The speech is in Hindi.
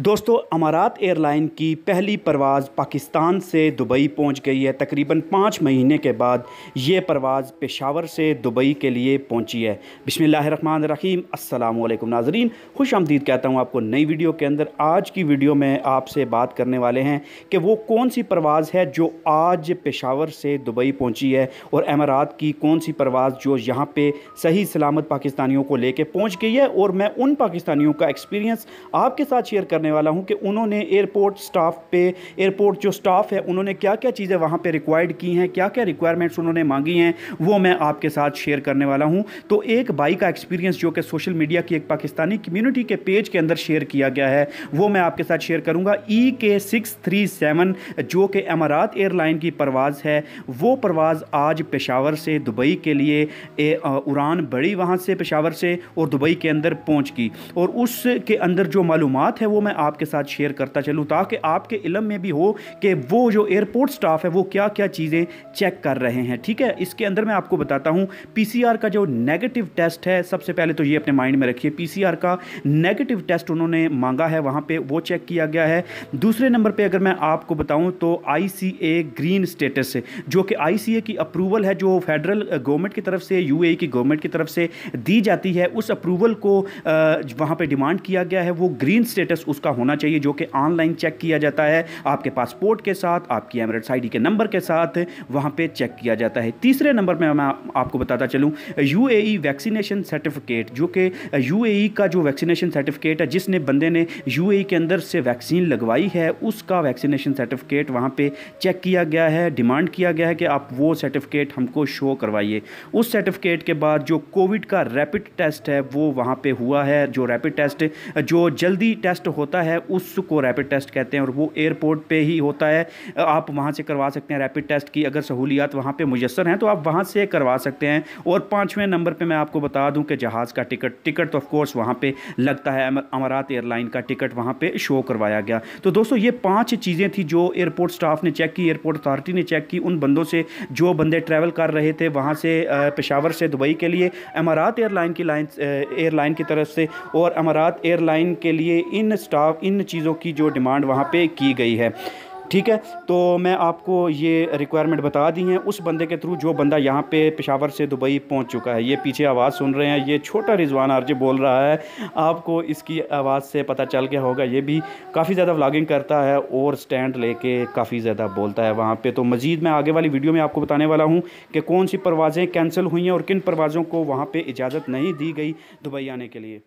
दोस्तों अमारात एयरलाइन की पहली परवाज़ पाकिस्तान से दुबई पहुंच गई है तकरीबन पाँच महीने के बाद ये परवाज़ पेशावर से दुबई के लिए पहुंची है बिसमीम अल्लाम नाजरीन खुश आमदीद कहता हूं आपको नई वीडियो के अंदर आज की वीडियो में आपसे बात करने वाले हैं कि वो कौन सी परवाज़ है जो आज पेशावर से दुबई पहुँची है और अमारात की कौन सी परवाज़ जो यहाँ पर सही सलामत पाकिस्तानियों को ले कर पहुँच गई है और मैं उन पाकिस्तानियों का एक्सपीरियंस आपके साथ शेयर कर करने वाला हूँ कि उन्होंने एयरपोर्ट स्टाफ पे एयरपोर्ट जो स्टाफ है उन्होंने क्या क्या चीज़ें वहाँ पे रिक्वायर्ड की हैं क्या क्या रिक्वायरमेंट्स उन्होंने मांगी हैं वो मैं आपके साथ शेयर करने वाला हूँ तो एक बाई का एक्सपीरियंस जो कि सोशल मीडिया की एक पाकिस्तानी कम्यूनिटी के पेज के अंदर शेयर किया गया है वो मैं आपके साथ शेयर करूँगा ई के सिक्स थ्री सेवन जो कि अमारात एयरलाइन की परवाज़ है वो परवाज़ आज पेशावर से दुबई के लिए ए, उड़ान बड़ी वहाँ से पेशावर से और दुबई के अंदर पहुँच की और उसके अंदर जो मालूम है वो मैं मैं आपके साथ शेयर करता चलूँ ताकि आपके इलम में भी हो कि वो जो एयरपोर्ट स्टाफ है वो क्या क्या चीज़ें चेक कर रहे हैं ठीक है इसके अंदर मैं आपको बताता हूँ पी का जो नेगेटिव टेस्ट है सबसे पहले तो ये अपने माइंड में रखिए पी का नेगेटिव टेस्ट उन्होंने मांगा है वहाँ पर वो चेक किया गया है दूसरे नंबर पर अगर मैं आपको बताऊँ तो आई ग्रीन स्टेटस जो कि आई की अप्रूवल है जो फेडरल गवर्नमेंट की तरफ से यू e की गवर्नमेंट की तरफ से दी जाती है उस अप्रूवल को वहाँ पर डिमांड किया गया है वो ग्रीन स्टेटस उसको उसका होना चाहिए जो कि ऑनलाइन चेक किया जाता है आपके पासपोर्ट के साथ आपकी एमरेट आई के नंबर के साथ वहाँ पर चेक किया जाता है तीसरे नंबर पर मैं आपको बताता चलूँ यू वैक्सीनेशन सर्टिफिकेट जो कि यू का जो वैक्सीनेशन सर्टिफिकेट है जिसने बंदे ने यू के अंदर से वैक्सीन लगवाई है उसका वैक्सीनेशन सर्टिफिकेट वहाँ पे चेक किया गया है डिमांड किया गया है कि आप वो सर्टिफिकेट हमको शो करवाइए उस सर्टिफिकेट के बाद जो कोविड का रैपिड टेस्ट है वो वहाँ पे हुआ है जो रैपिड टेस्ट जो जल्दी टेस्ट होता होता है उसको रैपिड टेस्ट कहते हैं और वो एयरपोर्ट पे ही होता है आप वहाँ से करवा सकते हैं रैपिड टेस्ट की अगर सहूलियात वहाँ पे मुयसर हैं तो आप वहाँ से करवा सकते हैं और पाँचवें नंबर पे मैं आपको बता दूं कि जहाज़ का टिकट टिकट तो ऑफकोर्स वहाँ पर लगता है अमारात एयरलाइन का टिकट वहाँ पर शो करवाया गया तो दोस्तों ये पाँच चीज़ें थी जो एयरपोर्ट स्टाफ ने चेक की एयरपोर्ट अथॉरिटी ने चेक की उन बंदों से जो बंदे ट्रैवल कर रहे थे वहाँ से पेशावर से दुबई के लिए अमारात एयरलाइन की लाइन एयरलाइन की तरफ से और अमारात एयरलाइन के लिए इन स्टाफ आप इन चीज़ों की जो डिमांड वहाँ पर की गई है ठीक है तो मैं आपको ये रिक्वायरमेंट बता दी हैं उस बंदे के थ्रू जो बंदा यहाँ पे पेशावर से दुबई पहुँच चुका है ये पीछे आवाज़ सुन रहे हैं ये छोटा रिजवान आरजे बोल रहा है आपको इसकी आवाज़ से पता चल गया होगा ये भी काफ़ी ज़्यादा व्लागिंग करता है और स्टैंड लेके काफ़ी ज़्यादा बोलता है वहाँ पर तो मज़ीद मैं आगे वाली वीडियो में आपको बताने वाला हूँ कि कौन सी परवाज़ें कैंसिल हुई हैं और किन परवाज़ों को वहाँ पर इजाज़त नहीं दी गई दुबई आने के लिए